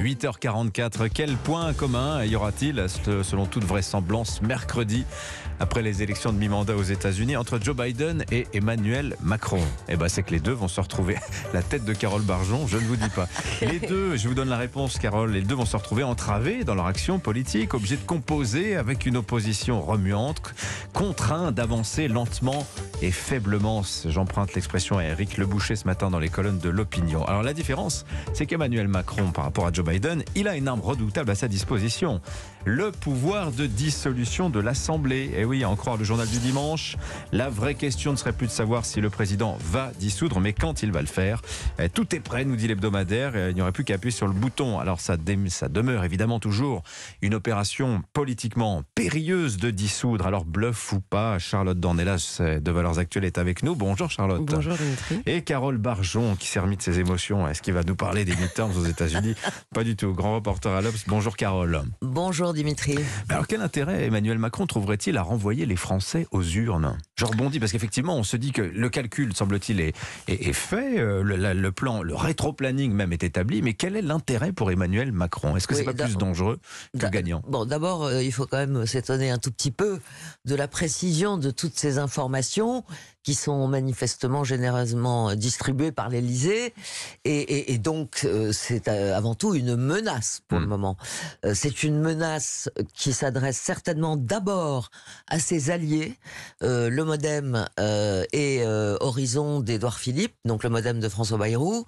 8h44, quel point commun y aura-t-il, selon toute vraisemblance, mercredi, après les élections de mi-mandat aux États-Unis, entre Joe Biden et Emmanuel Macron Eh bien, c'est que les deux vont se retrouver. La tête de Carole Barjon, je ne vous dis pas. Les deux, je vous donne la réponse, Carole, les deux vont se retrouver entravés dans leur action politique, obligés de composer avec une opposition remuante, contraints d'avancer lentement et faiblement. J'emprunte l'expression à Eric Leboucher ce matin dans les colonnes de l'opinion. Alors, la différence, c'est qu'Emmanuel Macron, par rapport à Joe Biden, il a une arme redoutable à sa disposition. Le pouvoir de dissolution de l'Assemblée. Et eh oui, à en croire le journal du dimanche, la vraie question ne serait plus de savoir si le président va dissoudre, mais quand il va le faire. Eh, tout est prêt, nous dit l'hebdomadaire. Eh, il n'y aurait plus qu'à appuyer sur le bouton. Alors ça, ça demeure évidemment toujours une opération politiquement périlleuse de dissoudre. Alors bluff ou pas, Charlotte Dornelas de Valeurs Actuelles est avec nous. Bonjour Charlotte. Bonjour Dimitri. Et Carole Barjon qui s'est remise de ses émotions. Est-ce qu'il va nous parler des midterms aux États-Unis pas du tout. Grand reporter à l'Obs. Bonjour Carole. Bonjour Dimitri. Alors quel intérêt Emmanuel Macron trouverait-il à renvoyer les Français aux urnes Je rebondis parce qu'effectivement, on se dit que le calcul, semble-t-il, est, est, fait. Euh, le, plan, le rétro-planning même est établi. Mais quel est l'intérêt pour Emmanuel Macron Est-ce que ce c'est pas plus dangereux que gagnant Bon, d'abord, euh, il faut quand même s'étonner un tout petit peu de la précision de toutes ces informations qui sont manifestement généreusement euh, distribués par l'Élysée. Et, donc, euh, c'est euh, avant tout une menace pour le mm. moment. C'est une menace qui s'adresse certainement d'abord à ses alliés, le Modem et Horizon d'Édouard Philippe, donc le Modem de François Bayrou,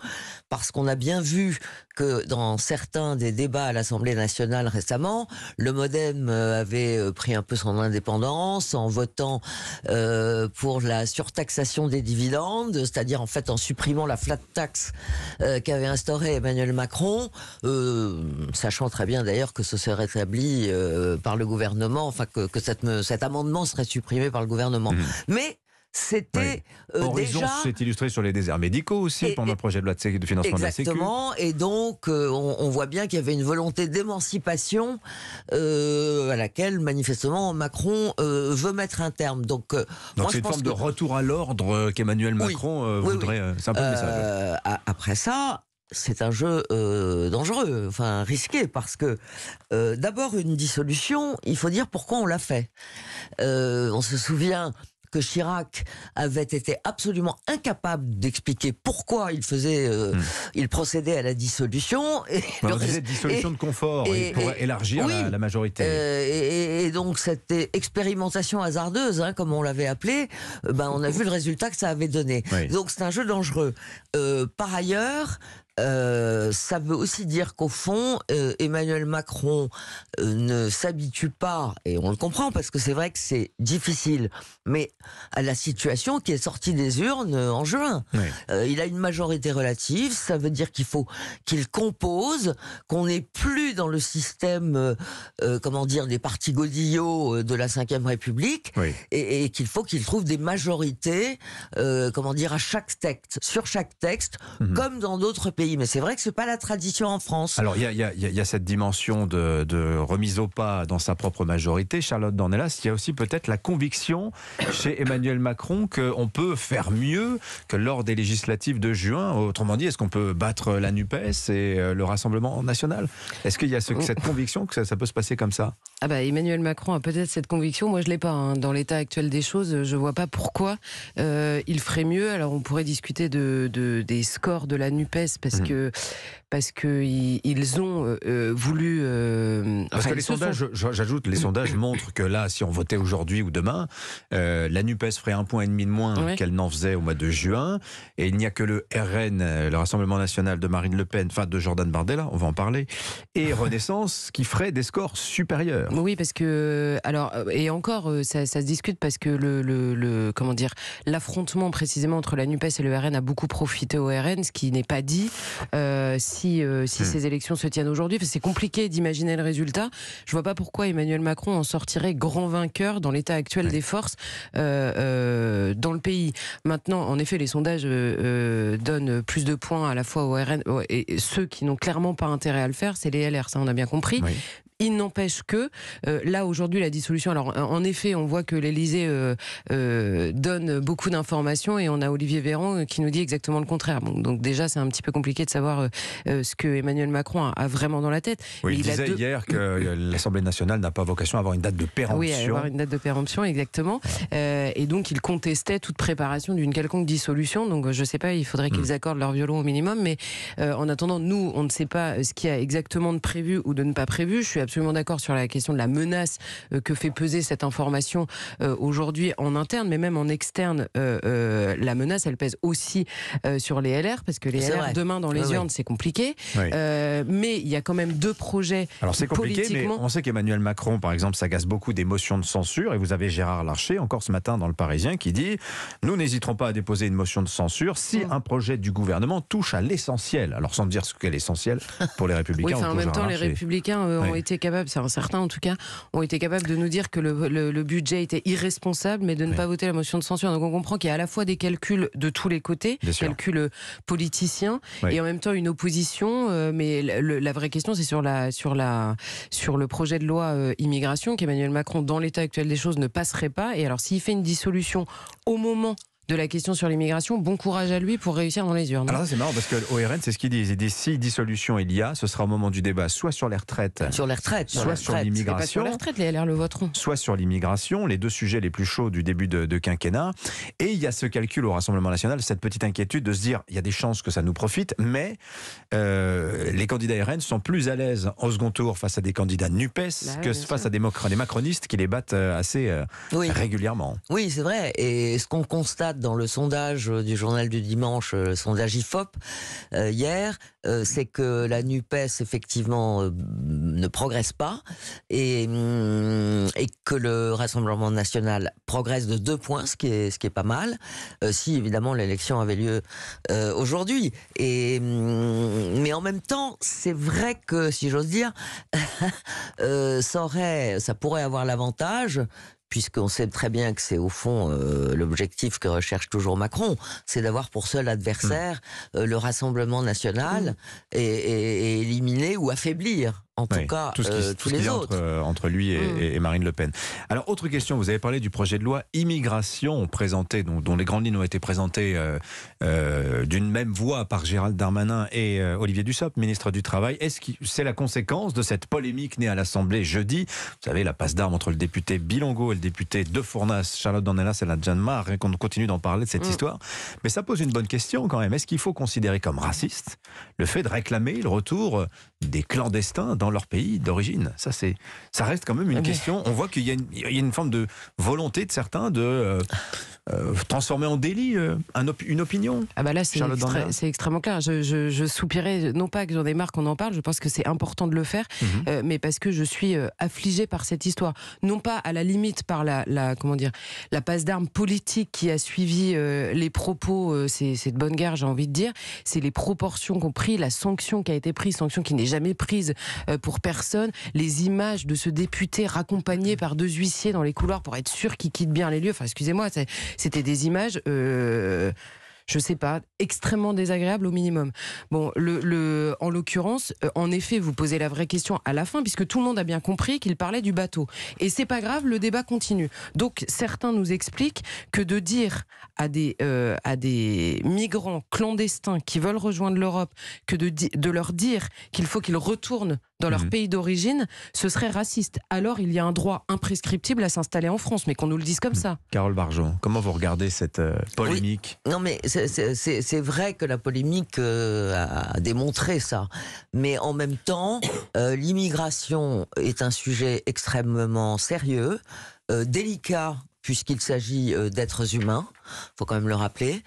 parce qu'on a bien vu que dans certains des débats à l'Assemblée nationale récemment, le Modem avait pris un peu son indépendance en votant pour la sur taxation des dividendes, c'est-à-dire en fait en supprimant la flat tax euh, qu'avait instauré Emmanuel Macron, euh, sachant très bien d'ailleurs que ce serait établi euh, par le gouvernement, enfin que, que cet amendement serait supprimé par le gouvernement. Mmh. Mais c'était euh, déjà... s'est illustré sur les déserts médicaux aussi pendant le projet de loi de financement de la Sécurité. Exactement, et donc euh, on, voit bien qu'il y avait une volonté d'émancipation euh, à laquelle manifestement Macron veut mettre un terme. Donc, c'est une forme de retour à l'ordre qu'Emmanuel Macron voudrait... c'est un peu Après ça, c'est un jeu dangereux, enfin risqué, parce que d'abord une dissolution, il faut dire pourquoi on l'a fait. on se souvient Chirac avait été absolument incapable d'expliquer pourquoi il faisait, euh, hmm. il procédait à la dissolution. Et procédait dissolution de confort pour élargir la, majorité. Euh, et, donc cette expérimentation hasardeuse, hein, comme on l'avait appelé, euh, ben on a vu le résultat que ça avait donné. Donc c'est un jeu dangereux. par ailleurs, euh, ça veut aussi dire qu'au fond, euh, Emmanuel Macron euh, ne s'habitue pas, et on le comprend parce que c'est vrai que c'est difficile, mais à la situation qui est sortie des urnes en juin. il a une majorité relative, ça veut dire qu'il faut qu'il compose, qu'on n'est plus dans le système, comment dire, des partis godillots de la Ve République, et, qu'il faut qu'il trouve des majorités, comment dire, à chaque texte, sur chaque texte, mhm. comme dans d'autres pays mais c'est vrai que c'est pas la tradition en France. Alors il y, a, cette dimension de, remise au pas dans sa propre majorité. Charlotte Dornelas, il y a aussi peut-être la conviction chez Emmanuel Macron qu'on peut faire mieux que lors des législatives de juin. Autrement dit, est-ce qu'on peut battre la Nupes et euh, le Rassemblement national Est-ce qu'il y a ce, cette conviction que ça, peut se passer comme ça Ah bah Emmanuel Macron a peut-être cette conviction. Moi je l'ai pas. Hein. Dans l'état actuel des choses, je vois pas pourquoi euh, il ferait mieux. Alors on pourrait discuter de, des scores de la Nupes parce mmh que parce que ils ont euh, euh, voulu. Euh, parce que les sondages, j'ajoute, les sondages montrent que là, si on votait aujourd'hui ou demain, la Nupes ferait un point et demi de moins qu'elle n'en faisait au mois de juin, et il n'y a que le RN, le Rassemblement national de Marine Le Pen, enfin de Jordan Bardella, on va en parler, et Renaissance qui ferait des scores supérieurs. Oui, parce que alors et encore, ça, se discute parce que le comment dire l'affrontement précisément entre la Nupes et le RN a beaucoup profité au RN, ce qui n'est pas dit euh, si, euh, si hmm. ces élections se tiennent aujourd'hui. C'est compliqué d'imaginer le résultat. Je vois pas pourquoi Emmanuel Macron en sortirait grand vainqueur dans l'état actuel des forces euh, dans le pays. Maintenant, en effet, les sondages donnent plus de points à la fois au RN et ceux qui n'ont clairement pas intérêt à le faire, c'est les LR, ça on a bien compris. Il n'empêche que euh, là aujourd'hui la dissolution. Alors en effet, on voit que l'Élysée euh, euh, donne beaucoup d'informations et on a Olivier Véran qui nous dit exactement le contraire. donc déjà c'est un petit peu compliqué de savoir ce que Emmanuel Macron a, vraiment dans la tête. il, disait hier que l'Assemblée nationale n'a pas vocation à avoir une date de péremption. Oui, à avoir une date de péremption exactement. et donc il contestait toute préparation d'une quelconque dissolution. Donc je sais pas, il faudrait qu'ils hmm. accordent leur violon au minimum. Mais en attendant, nous on ne sait pas ce qu'il y a exactement de prévu ou de ne pas prévu. Je suis absolument d'accord sur la question de la menace euh, que fait peser cette information euh, aujourd'hui en interne, mais même en externe. Euh, la menace, elle pèse aussi sur les LR, parce que les LR, demain, dans les urnes, c'est compliqué. mais il y a quand même deux projets. Alors c'est compliqué, mais on sait qu'Emmanuel Macron, par exemple, s'agace beaucoup des motions de censure. Et vous avez Gérard Larcher, encore ce matin dans Le Parisien, qui dit Nous n'hésiterons pas à déposer une motion de censure si mmh. un projet du gouvernement touche à l'essentiel. Alors sans dire ce qu'est l'essentiel pour les Républicains. en même temps, les Républicains ont été été capables, certains en tout cas, ont été capables de nous dire que le, budget était irresponsable, mais de ne pas voter la motion de censure. Donc on comprend qu'il y a à la fois des calculs de tous les côtés, des calculs euh, politiciens, et en même temps une opposition. Euh, mais la vraie question, c'est sur, la, sur, la, sur le projet de loi euh, immigration qu'Emmanuel Macron, dans l'état actuel des choses, ne passerait pas. Et alors s'il fait une dissolution au moment de la question sur l'immigration. Bon courage à lui pour réussir dans les urnes. Alors ça c'est marrant parce que RN c'est ce qu'ils disent. Ils disent si dissolution il y a, ce sera au moment du débat, soit sur les retraites, sur les retraites, soit sur l'immigration, les retraites, LR le voteront, soit sur l'immigration, les deux sujets les plus chauds du début de, quinquennat. Et il y a ce calcul au Rassemblement national, cette petite inquiétude de se dire il y a des chances que ça nous profite, mais euh, les candidats RN sont plus à l'aise en second tour face à des candidats Nupes bah que face à des, macronistes qui les battent euh, assez euh, régulièrement. Oui c'est vrai. Et ce qu'on constate dans le sondage euh, du journal du dimanche, euh, le sondage IFOP, euh, hier, c'est que la NUPES, effectivement, ne progresse pas et, mm, et, que le Rassemblement national progresse de deux points, ce qui est, ce qui est pas mal, si évidemment l'élection avait lieu aujourd'hui. Et, mm, mais en même temps, c'est vrai que, si j'ose dire, ça pourrait avoir l'avantage puisqu'on sait très bien que c'est au fond euh, l'objectif que recherche toujours Macron, c'est d'avoir pour seul adversaire mmh. euh, le Rassemblement national mmh. et éliminer ou affaiblir en tout cas tout ce qui, euh, tous les autres. Entre, euh, lui mm. et, Marine Le Pen. Alors, autre question, vous avez parlé du projet de loi immigration présenté, dont, les grandes lignes ont été présentées euh, d'une même voix par Gérald Darmanin et Olivier Dussopt, ministre du Travail. Est-ce que c'est la conséquence de cette polémique née à l'Assemblée jeudi Vous savez, la passe d'armes entre le député Bilongo et le député De Fournas, Charlotte Dornelas et la Jeanne Mar, qu'on continue d'en parler de cette mm. histoire. Mais ça pose une bonne question quand même. Est-ce qu'il faut considérer comme raciste le fait de réclamer le retour des clandestins dans dans leur pays d'origine. Ça, c'est, ça reste quand même une ah question. On voit qu'il y a, une, il y a une, forme de volonté de certains de euh, euh, transformer en délit euh, un une opinion. Ah bah là, c'est, extrêmement clair. Je, soupirais, non pas que j'en ai marre qu'on en parle, je pense que c'est important de le faire, mhm. mais parce que je suis affligée par cette histoire. Non pas à la limite par la, la comment dire, la passe d'armes politique qui a suivi les propos, c'est, de bonne guerre, j'ai envie de dire, c'est les proportions qu'ont pris, la sanction qui a été prise, sanction qui n'est jamais prise euh, pour personne. Les images de ce député raccompagné par deux huissiers dans les couloirs pour être sûr qu'il quitte bien les lieux. Enfin, excusez-moi, c'était des images. Euh, je sais pas, extrêmement désagréables au minimum. Bon, le, en l'occurrence, euh, en effet, vous posez la vraie question à la fin, puisque tout le monde a bien compris qu'il parlait du bateau. Et c'est pas grave, le débat continue. Donc certains nous expliquent que de dire à des, euh, à des migrants clandestins qui veulent rejoindre l'Europe, que de leur dire qu'il faut qu'ils retournent dans leur mhm. pays d'origine, ce serait raciste. Alors il y a un droit imprescriptible à s'installer en France, mais qu'on nous le dise comme mhm. ça. Carole Barjon, comment vous regardez cette euh, polémique Non, mais c'est vrai que la polémique euh, a démontré ça. Mais en même temps, euh, l'immigration est un sujet extrêmement sérieux, délicat puisqu'il s'agit d'êtres humains faut quand même le rappeler.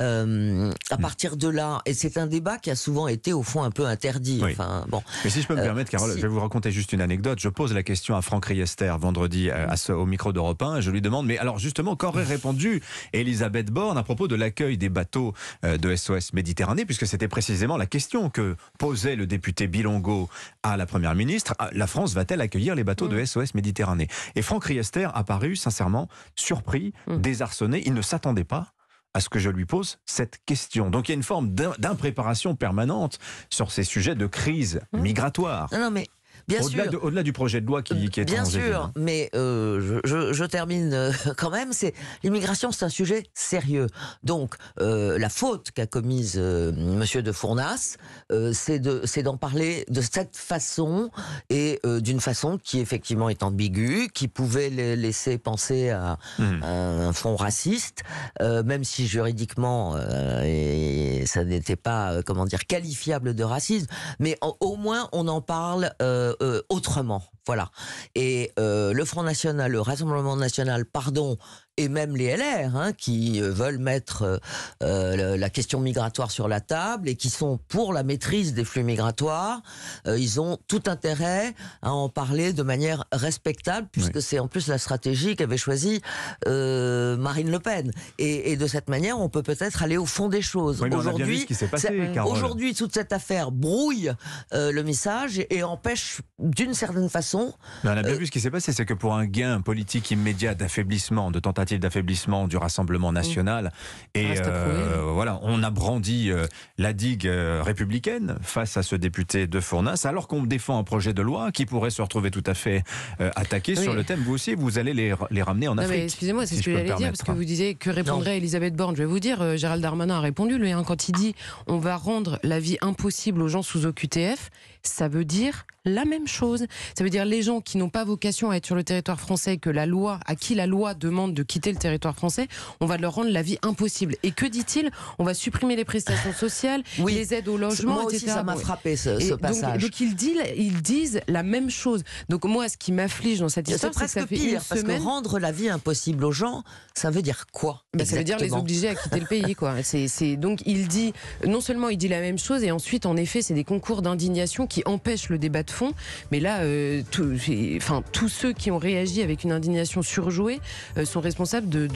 Euh, à mm. partir de là, et c'est un débat qui a souvent été au fond un peu interdit. Enfin, bon. Mais si je peux me euh, permettre, Carole, je vais vous raconter juste une anecdote. Je pose la question à Franck Riester vendredi euh, mm. à au micro d'Europe 1. Je lui demande, mais alors justement, qu'aurait mm. répondu Elisabeth Borne à propos de l'accueil des bateaux de SOS Méditerranée, puisque c'était précisément la question que posait le député Bilongo à la Première ministre. Ah, la France va-t-elle accueillir les bateaux de SOS Méditerranée Et Franck Riester a paru sincèrement surpris, désarçonné. Il ne s'attendait attendez pas à ce que je lui pose cette question. Donc il y a une forme d'impréparation permanente sur ces sujets de crise mmh. migratoire. non mais Bien au-delà sûr. au-delà du projet de loi qui, qui est Bien sûr, mais euh, je, termine euh, quand même. C'est l'immigration, c'est un sujet sérieux. Donc euh, la faute qu'a commise M. de Fournas, c'est d'en parler de cette façon et d'une façon qui effectivement est ambiguë, qui pouvait laisser penser mmh. à, un fond raciste, même si juridiquement ça n'était pas comment dire qualifiable de racisme. Mais au moins on en parle. Euh, euh, autrement. Voilà. Et euh, le Front National, le Rassemblement National, pardon, et même les LR, hein, qui euh, veulent mettre euh, euh, la question migratoire sur la table et qui sont pour la maîtrise des flux migratoires, ils ont tout intérêt à en parler de manière respectable, puisque c'est en plus la stratégie qu'avait choisie Marine Le Pen. Et, de cette manière, on peut peut-être aller au fond des choses. aujourd'hui, ce aujourd'hui, toute cette affaire brouille le message et, empêche d'une certaine façon. on a bien vu ce qui s'est passé, c'est que pour un gain politique immédiat d'affaiblissement, de tentative d'affaiblissement du Rassemblement mm. national. Et euh, voilà, on a brandi euh, la digue euh, républicaine face à ce député de Fournas, alors qu'on défend un projet de loi qui pourrait se retrouver tout à fait attaqué sur le thème. Vous aussi, vous allez les, ramener en Afrique. Excusez-moi, c'est ce que j'allais dire, parce que vous disiez que répondrait Elisabeth Borne. Je vais vous dire, Gérald Darmanin a répondu, lui, hein, quand il dit on va rendre la vie impossible aux gens sous OQTF, ça veut dire la même chose. Ça veut dire les gens qui n'ont pas vocation à être sur le territoire français, que la loi, à qui la loi demande de quitter le territoire français, on va leur rendre la vie impossible. Et que dit-il On va supprimer les prestations sociales, les aides au logement, moi Aussi, ça m'a frappé ce, passage. Donc, ils, disent, la même chose. Donc moi, ce qui m'afflige dans cette histoire, c'est que ça fait pire, parce que rendre la vie impossible aux gens, ça veut dire quoi bah, Ça veut dire les obliger à quitter le pays, quoi. C'est donc il dit non seulement il dit la même chose, et ensuite en effet, c'est des concours d'indignation qui empêche le débat de fond. Mais là, euh, enfin, tous ceux qui ont réagi avec une indignation surjouée euh, sont responsables de,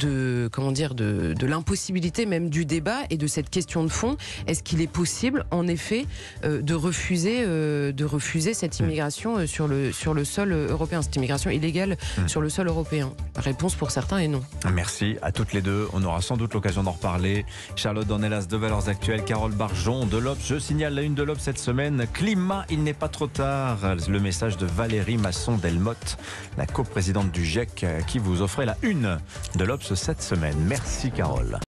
de, comment dire, de, l'impossibilité même du débat et de cette question de fond. Est-ce qu'il est possible, en effet, euh, de refuser, de refuser cette hmm. immigration sur le sur le sol européen, cette immigration illégale hmm. sur le sol européen Réponse pour certains et non. Merci à toutes les deux. On aura sans doute l'occasion d'en reparler. Charlotte hélas de Valeurs Actuelles, Carole Barjon de l'Obs. Je signale la une de l'Obs cette semaine. Climat, il n'est pas trop tard. Le message de Valérie Masson-Delmotte, la coprésidente du GIEC, euh, qui vous offrait la une de l'Obs cette semaine. Merci Carole.